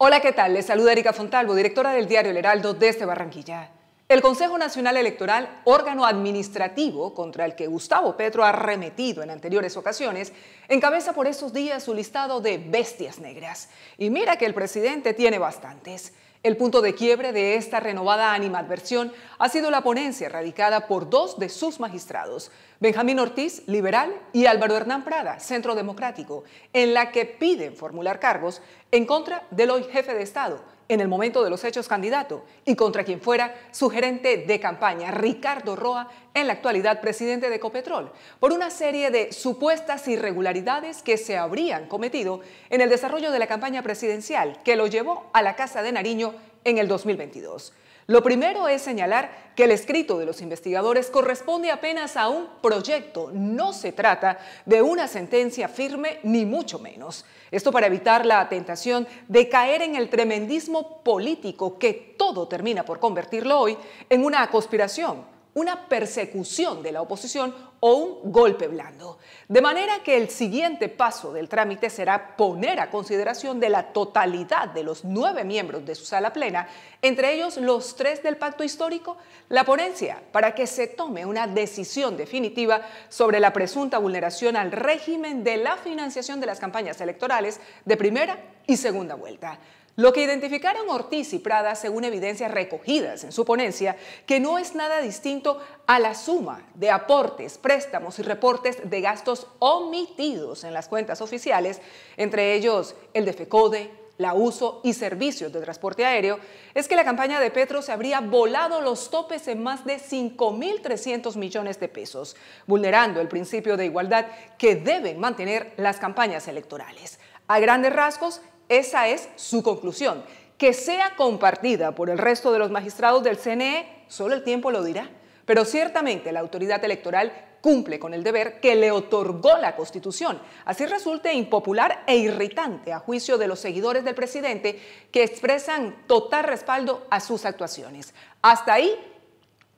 Hola, ¿qué tal? Les saluda Erika Fontalvo, directora del diario El Heraldo desde este Barranquilla. El Consejo Nacional Electoral, órgano administrativo contra el que Gustavo Petro ha arremetido en anteriores ocasiones, encabeza por esos días su listado de bestias negras. Y mira que el presidente tiene bastantes. El punto de quiebre de esta renovada animadversión ha sido la ponencia radicada por dos de sus magistrados, Benjamín Ortiz, liberal, y Álvaro Hernán Prada, centro democrático, en la que piden formular cargos en contra del hoy jefe de Estado, en el momento de los hechos candidato y contra quien fuera su gerente de campaña, Ricardo Roa, en la actualidad presidente de Copetrol, por una serie de supuestas irregularidades que se habrían cometido en el desarrollo de la campaña presidencial que lo llevó a la Casa de Nariño en el 2022. Lo primero es señalar que el escrito de los investigadores corresponde apenas a un proyecto, no se trata de una sentencia firme ni mucho menos. Esto para evitar la tentación de caer en el tremendismo político que todo termina por convertirlo hoy en una conspiración una persecución de la oposición o un golpe blando. De manera que el siguiente paso del trámite será poner a consideración de la totalidad de los nueve miembros de su sala plena, entre ellos los tres del pacto histórico, la ponencia para que se tome una decisión definitiva sobre la presunta vulneración al régimen de la financiación de las campañas electorales de primera y segunda vuelta. Lo que identificaron Ortiz y Prada, según evidencias recogidas en su ponencia, que no es nada distinto a la suma de aportes, préstamos y reportes de gastos omitidos en las cuentas oficiales, entre ellos el de FECODE, la uso y servicios de transporte aéreo, es que la campaña de Petro se habría volado los topes en más de 5.300 millones de pesos, vulnerando el principio de igualdad que deben mantener las campañas electorales. A grandes rasgos, esa es su conclusión. Que sea compartida por el resto de los magistrados del CNE, solo el tiempo lo dirá. Pero ciertamente la autoridad electoral cumple con el deber que le otorgó la Constitución. Así resulte impopular e irritante a juicio de los seguidores del presidente que expresan total respaldo a sus actuaciones. Hasta ahí,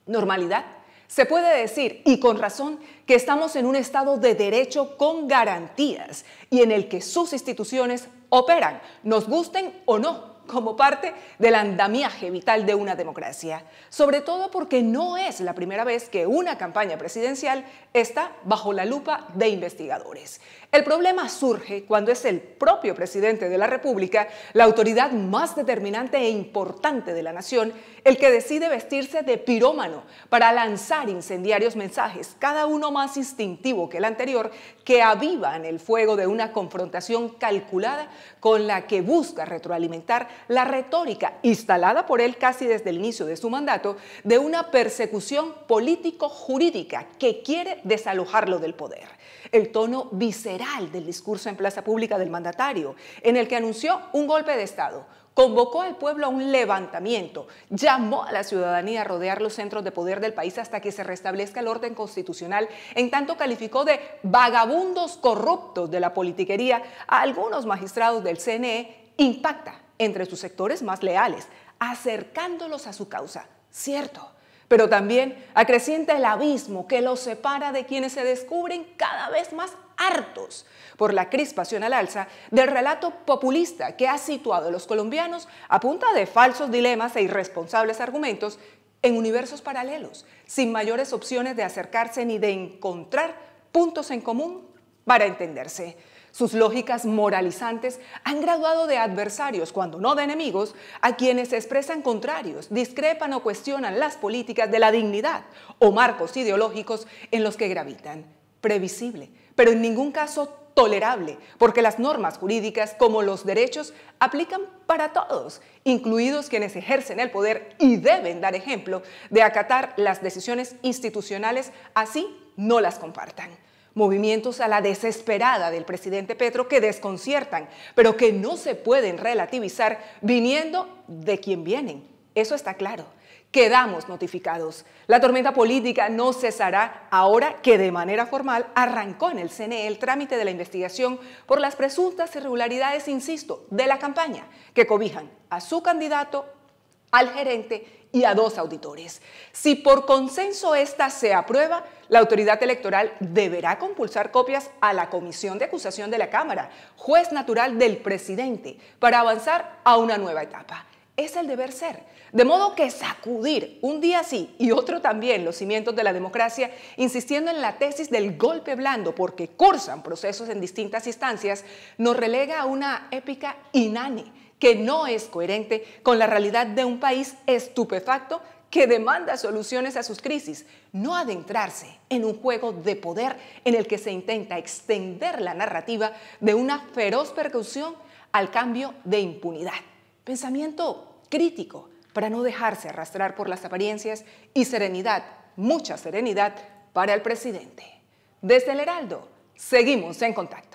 normalidad se puede decir, y con razón, que estamos en un Estado de derecho con garantías y en el que sus instituciones operan, nos gusten o no como parte del andamiaje vital de una democracia, sobre todo porque no es la primera vez que una campaña presidencial está bajo la lupa de investigadores. El problema surge cuando es el propio presidente de la República, la autoridad más determinante e importante de la nación, el que decide vestirse de pirómano para lanzar incendiarios mensajes, cada uno más instintivo que el anterior, que avivan el fuego de una confrontación calculada con la que busca retroalimentar la retórica instalada por él casi desde el inicio de su mandato de una persecución político-jurídica que quiere desalojarlo del poder. El tono visceral del discurso en plaza pública del mandatario, en el que anunció un golpe de Estado, convocó al pueblo a un levantamiento, llamó a la ciudadanía a rodear los centros de poder del país hasta que se restablezca el orden constitucional, en tanto calificó de vagabundos corruptos de la politiquería a algunos magistrados del CNE, impacta entre sus sectores más leales, acercándolos a su causa, cierto, pero también acrecienta el abismo que los separa de quienes se descubren cada vez más hartos por la crispación al alza del relato populista que ha situado a los colombianos a punta de falsos dilemas e irresponsables argumentos en universos paralelos, sin mayores opciones de acercarse ni de encontrar puntos en común para entenderse. Sus lógicas moralizantes han graduado de adversarios, cuando no de enemigos, a quienes expresan contrarios, discrepan o cuestionan las políticas de la dignidad o marcos ideológicos en los que gravitan. Previsible, pero en ningún caso tolerable, porque las normas jurídicas, como los derechos, aplican para todos, incluidos quienes ejercen el poder y deben dar ejemplo de acatar las decisiones institucionales, así no las compartan. Movimientos a la desesperada del presidente Petro que desconciertan, pero que no se pueden relativizar viniendo de quien vienen. Eso está claro. Quedamos notificados. La tormenta política no cesará ahora que de manera formal arrancó en el CNE el trámite de la investigación por las presuntas irregularidades, insisto, de la campaña que cobijan a su candidato al gerente y a dos auditores. Si por consenso esta se aprueba, la autoridad electoral deberá compulsar copias a la Comisión de Acusación de la Cámara, juez natural del presidente, para avanzar a una nueva etapa. Es el deber ser. De modo que sacudir un día sí y otro también los cimientos de la democracia, insistiendo en la tesis del golpe blando porque cursan procesos en distintas instancias, nos relega a una épica inane que no es coherente con la realidad de un país estupefacto que demanda soluciones a sus crisis, no adentrarse en un juego de poder en el que se intenta extender la narrativa de una feroz percusión al cambio de impunidad. Pensamiento crítico para no dejarse arrastrar por las apariencias y serenidad, mucha serenidad para el presidente. Desde el Heraldo, seguimos en contacto.